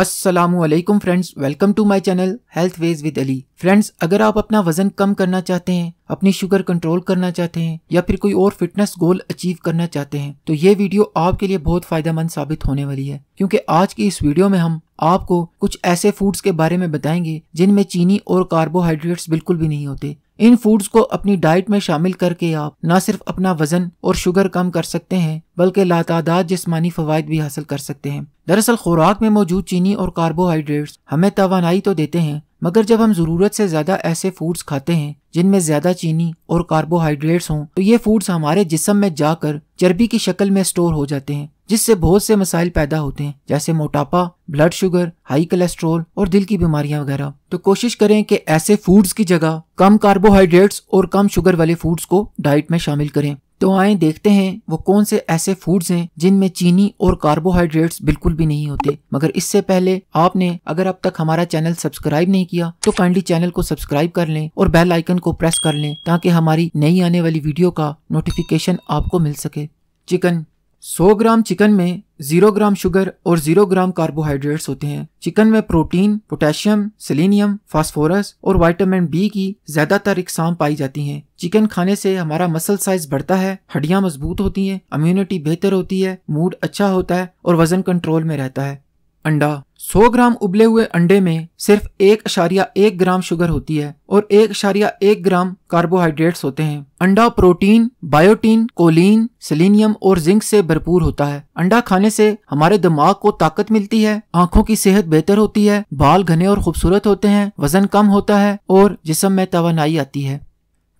Aslam friends welcome to my channel health ways with Ali friends अगर आप अपना वजन कम करना चाहते हैं अपनी शुगर कंट्रोल करना चाहते हैं या फिर कोई और फिटनेस गोल अचीव करना चाहते हैं तो ये वीडियो आपके लिए बहुत फायदेमंद साबित होने वाली है क्योंकि आज की इस वीडियो में हम आपको कुछ ऐसे फूड्स के बारे में बताएंगे जिनमें चीनी और कार्बोहाइड्रेट्स बिल्कुल भी नहीं होते इन फूड्स को अपनी डाइट में शामिल करके आप न सिर्फ अपना वजन और शुगर कम कर सकते हैं बल्कि लातादाद जिसमानी फवायद भी हासिल कर सकते हैं दरअसल खुराक में मौजूद चीनी और कार्बोहाइड्रेट्स हमें तोानाई तो देते हैं मगर जब हम ज़रूरत से ज़्यादा ऐसे फूड्स खाते हैं जिनमें ज़्यादा चीनी और कार्बोहाइड्रेट्स हों तो ये फूड्स हमारे जिसम में जाकर चर्बी की शक्ल में स्टोर हो जाते हैं जिससे बहुत से मसाइल पैदा होते हैं जैसे मोटापा ब्लड शुगर हाई कोलेस्ट्रोल और दिल की बीमारियां वगैरह तो कोशिश करें कि ऐसे फूड्स की जगह कम कार्बोहाइड्रेट्स और कम शुगर वाले फूड्स को डाइट में शामिल करें तो आए देखते हैं वो कौन से ऐसे फूड्स हैं जिनमें चीनी और कार्बोहाइड्रेट्स बिल्कुल भी नहीं होते मगर इससे पहले आपने अगर अब तक हमारा चैनल सब्सक्राइब नहीं किया तो काइंडली चैनल को सब्सक्राइब कर लें और बेल आइकन को प्रेस कर लें ताकि हमारी नई आने वाली वीडियो का नोटिफिकेशन आपको मिल सके चिकन 100 ग्राम चिकन में 0 ग्राम शुगर और 0 ग्राम कार्बोहाइड्रेट्स होते हैं चिकन में प्रोटीन पोटेशियम सेलेनियम फास्फोरस और वाइटामिन बी की ज्यादातर इकसाम पाई जाती हैं। चिकन खाने से हमारा मसल साइज बढ़ता है हड्डियां मजबूत होती हैं, इम्यूनिटी बेहतर होती है मूड अच्छा होता है और वजन कंट्रोल में रहता है अंडा 100 ग्राम उबले हुए अंडे में सिर्फ एक अशारिया एक ग्राम शुगर होती है और एक अशारिया एक ग्राम कार्बोहाइड्रेट्स होते हैं अंडा प्रोटीन बायोटीन कोलिन सेलिनियम और जिंक से भरपूर होता है अंडा खाने से हमारे दिमाग को ताकत मिलती है आंखों की सेहत बेहतर होती है बाल घने और खूबसूरत होते हैं वजन कम होता है और जिसम में तोनाई आती है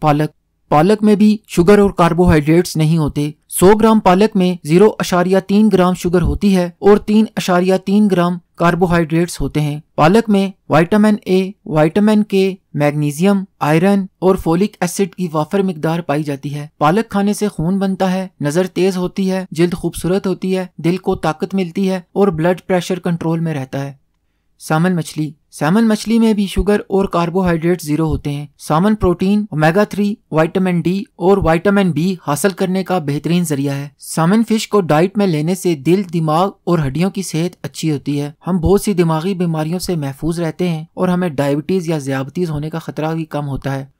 पालक पालक में भी शुगर और कार्बोहाइड्रेट्स नहीं होते 100 ग्राम पालक में जीरो अशारिया तीन ग्राम शुगर होती है और तीन अशारिया तीन ग्राम कार्बोहाइड्रेट्स होते हैं पालक में vitamin A vitamin K magnesium iron और फोलिक एसिड की वाफर मकदार पाई जाती है पालक खाने से खून बनता है नजर तेज होती है जल्द खूबसूरत होती है दिल को ताकत मिलती है और ब्लड प्रेशर कंट्रोल में रहता है सामन मछली सैमन मछली में भी शुगर और कार्बोहाइड्रेट जीरो होते हैं salmon protein omega three vitamin D और वाइटामिन बी हासिल करने का बेहतरीन जरिया है सामन फिश को डाइट में लेने से दिल दिमाग और हड्डियों की सेहत अच्छी होती है हम बहुत सी दिमागी बीमारियों से महफूज रहते हैं और हमें डायबिटीज या ज्यादतीज होने का खतरा भी कम होता है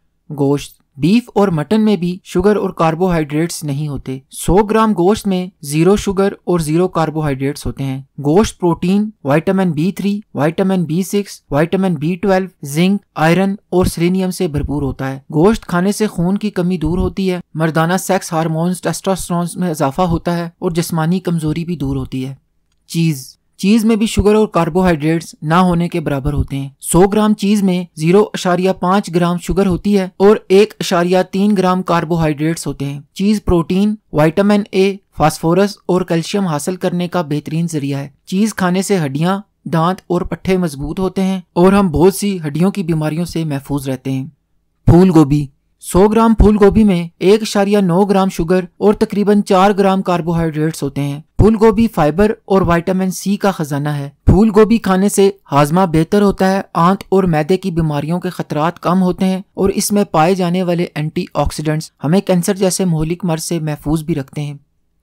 गोश्त बीफ और मटन में भी शुगर और कार्बोहाइड्रेट्स नहीं होते 100 ग्राम गोश्त में जीरो शुगर और जीरो कार्बोहाइड्रेट्स होते हैं गोश्त protein vitamin B three vitamin B six vitamin B twelve zinc iron और सिलेनियम से भरपूर होता है गोश्त खाने से खून की कमी दूर होती है मर्दाना सेक्स हारमोन टेस्टोस्टेरोन में इजाफा होता है और जिसमानी कमजोरी भी दूर होती है चीज़ चीज में भी शुगर और कार्बोहाइड्रेट्स ना होने के बराबर होते हैं 100 ग्राम चीज में जीरो अशारिया पाँच ग्राम शुगर होती है और एक अशारिया तीन ग्राम कार्बोहाइड्रेट्स होते हैं cheese protein vitamin A phosphorus और कैल्शियम हासिल करने का बेहतरीन जरिया है चीज खाने से हड्डियाँ दांत और पट्टे मजबूत होते हैं और हम बहुत सी हड्डियों की बीमारियों से महफूज रहते हैं फूल गोभी 100 ग्राम फूल गोभी में एक शारिया नौ ग्राम शुगर और तकरीबन चार ग्राम कार्बोहाइड्रेट्स होते हैं फूल गोभी फाइबर और वाइटामिन सी का खजाना है फूल गोभी खाने से हाजमा बेहतर होता है आंत और मैदे की बीमारियों के खतरात कम होते हैं और इसमें पाए जाने वाले एंटीऑक्सीडेंट्स हमें कैंसर जैसे मोहलिक मर्ज से महफूज भी रखते हैं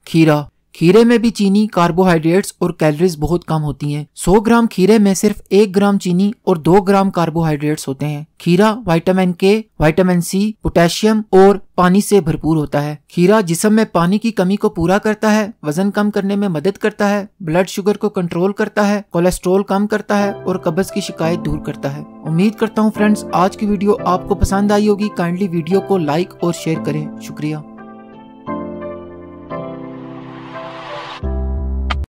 खीरा खीरे में भी चीनी कार्बोहाइड्रेट्स और कैलोरीज बहुत कम होती हैं। 100 ग्राम खीरे में सिर्फ एक ग्राम चीनी और दो ग्राम कार्बोहाइड्रेट्स होते हैं खीरा विटामिन के विटामिन सी पोटेशियम और पानी से भरपूर होता है खीरा जिसम में पानी की कमी को पूरा करता है वजन कम करने में मदद करता है ब्लड शुगर को कंट्रोल करता है कोलेस्ट्रोल कम करता है और कब्ज की शिकायत दूर करता है उम्मीद करता हूँ फ्रेंड्स आज की वीडियो आपको पसंद आई होगी काइंडली वीडियो को लाइक और शेयर करें शुक्रिया